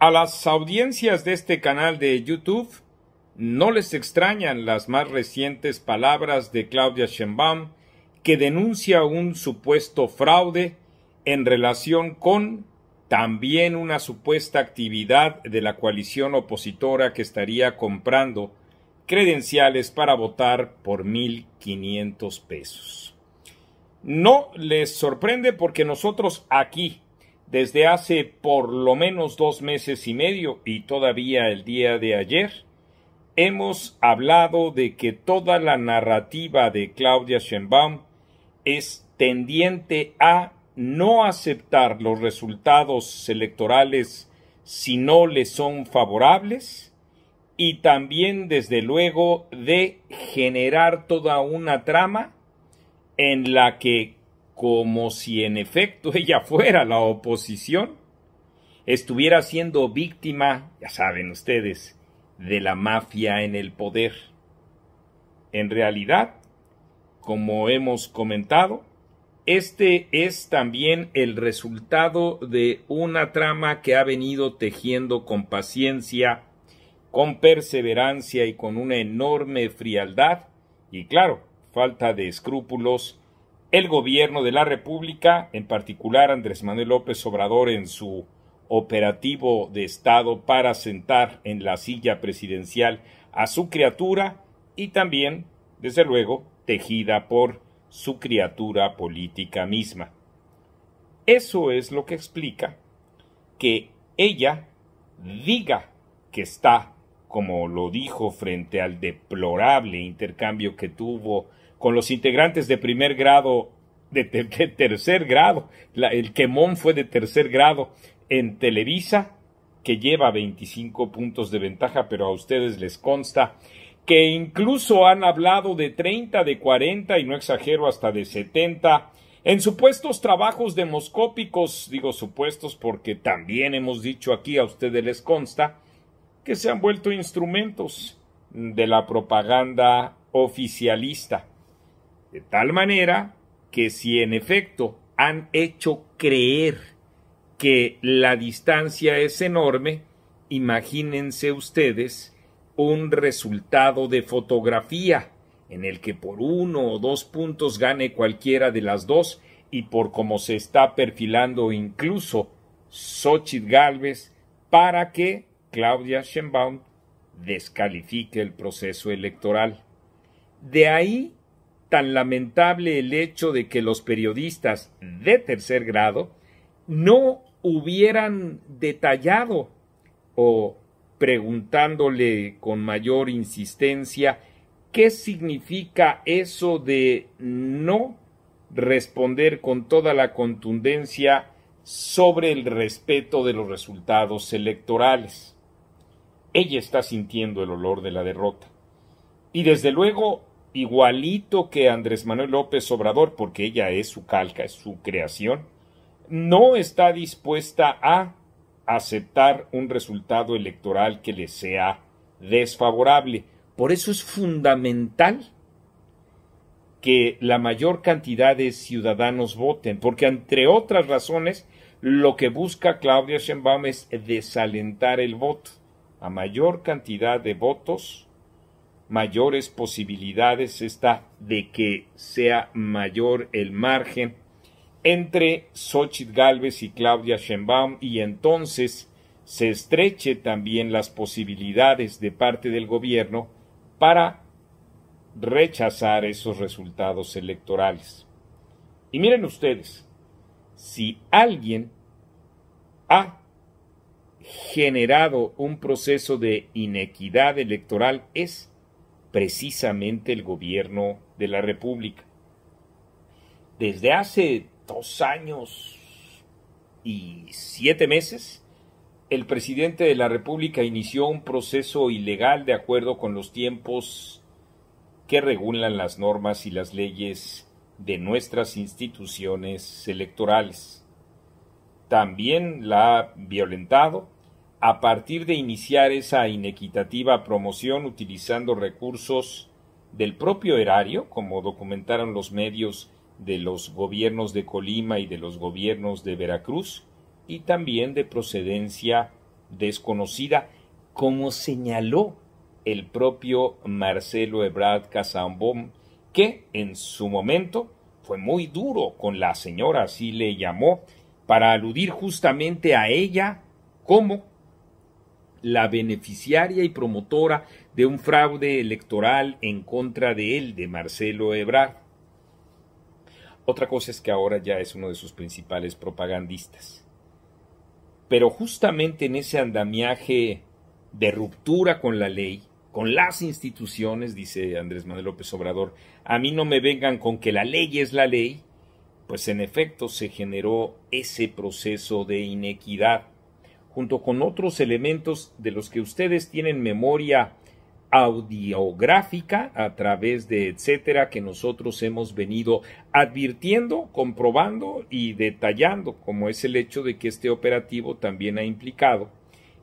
A las audiencias de este canal de YouTube no les extrañan las más recientes palabras de Claudia Sheinbaum que denuncia un supuesto fraude en relación con también una supuesta actividad de la coalición opositora que estaría comprando credenciales para votar por 1.500 pesos. No les sorprende porque nosotros aquí desde hace por lo menos dos meses y medio y todavía el día de ayer, hemos hablado de que toda la narrativa de Claudia Sheinbaum es tendiente a no aceptar los resultados electorales si no le son favorables y también desde luego de generar toda una trama en la que como si en efecto ella fuera la oposición, estuviera siendo víctima, ya saben ustedes, de la mafia en el poder. En realidad, como hemos comentado, este es también el resultado de una trama que ha venido tejiendo con paciencia, con perseverancia y con una enorme frialdad, y claro, falta de escrúpulos el gobierno de la República, en particular Andrés Manuel López Obrador en su operativo de Estado para sentar en la silla presidencial a su criatura y también, desde luego, tejida por su criatura política misma. Eso es lo que explica que ella diga que está, como lo dijo frente al deplorable intercambio que tuvo con los integrantes de primer grado, de, tercer grado. el quemón fue de tercer grado en Televisa, que lleva 25 puntos de ventaja, pero a ustedes les consta que incluso han hablado de 30, de 40 y no exagero hasta de 70 en supuestos trabajos demoscópicos, digo supuestos porque también hemos dicho aquí, a ustedes les consta, que se han vuelto instrumentos de la propaganda oficialista. De tal manera que si en efecto han hecho creer que la distancia es enorme, imagínense ustedes un resultado de fotografía en el que por uno o dos puntos gane cualquiera de las dos y por cómo se está perfilando incluso Xochitl Galvez para que Claudia Sheinbaum descalifique el proceso electoral. De ahí tan lamentable el hecho de que los periodistas de tercer grado no hubieran detallado o preguntándole con mayor insistencia qué significa eso de no responder con toda la contundencia sobre el respeto de los resultados electorales. Ella está sintiendo el olor de la derrota. Y desde luego igualito que Andrés Manuel López Obrador, porque ella es su calca, es su creación, no está dispuesta a aceptar un resultado electoral que le sea desfavorable. Por eso es fundamental que la mayor cantidad de ciudadanos voten, porque entre otras razones, lo que busca Claudia Sheinbaum es desalentar el voto. A mayor cantidad de votos, mayores posibilidades está de que sea mayor el margen entre Xochitl Galvez y Claudia Sheinbaum y entonces se estreche también las posibilidades de parte del gobierno para rechazar esos resultados electorales. Y miren ustedes, si alguien ha generado un proceso de inequidad electoral es precisamente el gobierno de la República. Desde hace dos años y siete meses, el presidente de la República inició un proceso ilegal de acuerdo con los tiempos que regulan las normas y las leyes de nuestras instituciones electorales. También la ha violentado a partir de iniciar esa inequitativa promoción utilizando recursos del propio erario, como documentaron los medios de los gobiernos de Colima y de los gobiernos de Veracruz, y también de procedencia desconocida, como señaló el propio Marcelo Ebrard Casambón, que en su momento fue muy duro con la señora, así le llamó, para aludir justamente a ella como la beneficiaria y promotora de un fraude electoral en contra de él, de Marcelo Ebrard. Otra cosa es que ahora ya es uno de sus principales propagandistas. Pero justamente en ese andamiaje de ruptura con la ley, con las instituciones, dice Andrés Manuel López Obrador, a mí no me vengan con que la ley es la ley, pues en efecto se generó ese proceso de inequidad junto con otros elementos de los que ustedes tienen memoria audiográfica a través de etcétera que nosotros hemos venido advirtiendo, comprobando y detallando, como es el hecho de que este operativo también ha implicado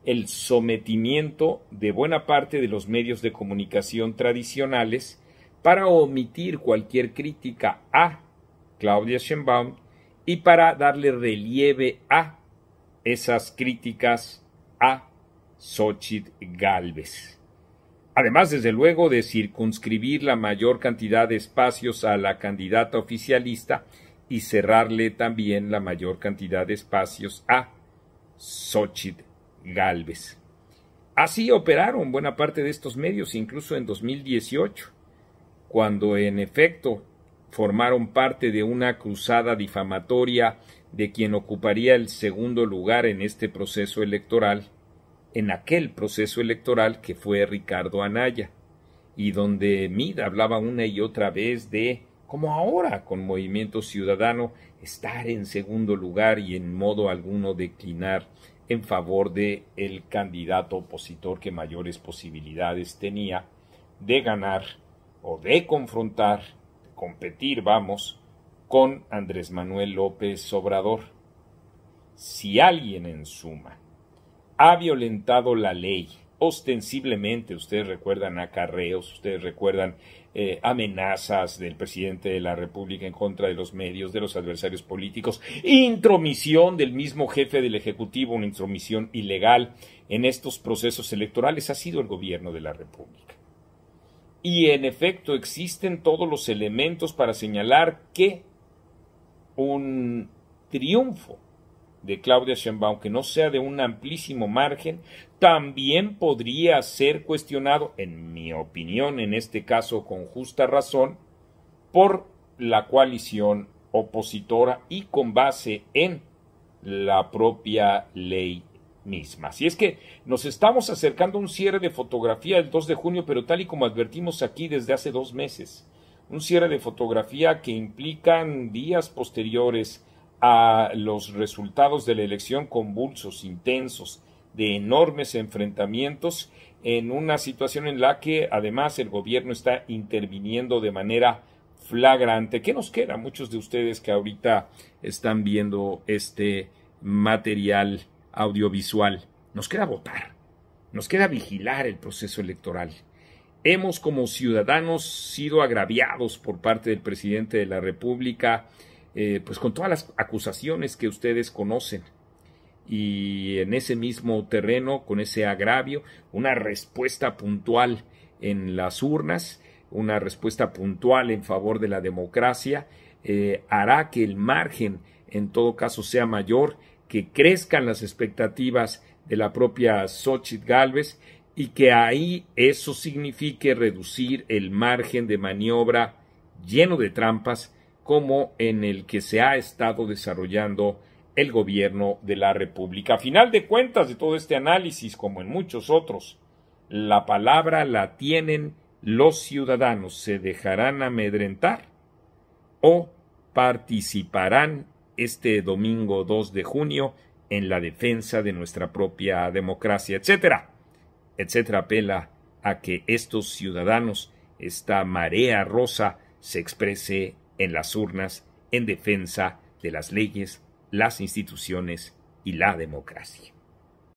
el sometimiento de buena parte de los medios de comunicación tradicionales para omitir cualquier crítica a Claudia Sheinbaum y para darle relieve a esas críticas a Xochitl Galvez. Además, desde luego, de circunscribir la mayor cantidad de espacios a la candidata oficialista y cerrarle también la mayor cantidad de espacios a Xochitl Galvez. Así operaron buena parte de estos medios, incluso en 2018, cuando en efecto formaron parte de una cruzada difamatoria de quien ocuparía el segundo lugar en este proceso electoral, en aquel proceso electoral que fue Ricardo Anaya, y donde Mid hablaba una y otra vez de, como ahora con Movimiento Ciudadano, estar en segundo lugar y en modo alguno declinar en favor de el candidato opositor que mayores posibilidades tenía de ganar o de confrontar, competir, vamos, con Andrés Manuel López Obrador. Si alguien en suma ha violentado la ley, ostensiblemente, ustedes recuerdan acarreos, ustedes recuerdan eh, amenazas del presidente de la República en contra de los medios, de los adversarios políticos, intromisión del mismo jefe del Ejecutivo, una intromisión ilegal en estos procesos electorales, ha sido el gobierno de la República. Y en efecto existen todos los elementos para señalar que un triunfo de Claudia Sheinbaum que no sea de un amplísimo margen, también podría ser cuestionado, en mi opinión, en este caso con justa razón, por la coalición opositora y con base en la propia ley misma. Si es que nos estamos acercando a un cierre de fotografía el 2 de junio, pero tal y como advertimos aquí desde hace dos meses, un cierre de fotografía que implican días posteriores a los resultados de la elección convulsos, intensos, de enormes enfrentamientos, en una situación en la que además el gobierno está interviniendo de manera flagrante. ¿Qué nos queda? Muchos de ustedes que ahorita están viendo este material audiovisual, nos queda votar, nos queda vigilar el proceso electoral Hemos como ciudadanos sido agraviados por parte del presidente de la República, eh, pues con todas las acusaciones que ustedes conocen. Y en ese mismo terreno, con ese agravio, una respuesta puntual en las urnas, una respuesta puntual en favor de la democracia, eh, hará que el margen en todo caso sea mayor, que crezcan las expectativas de la propia Xochitl Galvez y que ahí eso signifique reducir el margen de maniobra lleno de trampas como en el que se ha estado desarrollando el gobierno de la República. A final de cuentas de todo este análisis, como en muchos otros, la palabra la tienen los ciudadanos. ¿Se dejarán amedrentar o participarán este domingo 2 de junio en la defensa de nuestra propia democracia, etcétera? etcétera, apela a que estos ciudadanos, esta marea rosa, se exprese en las urnas en defensa de las leyes, las instituciones y la democracia.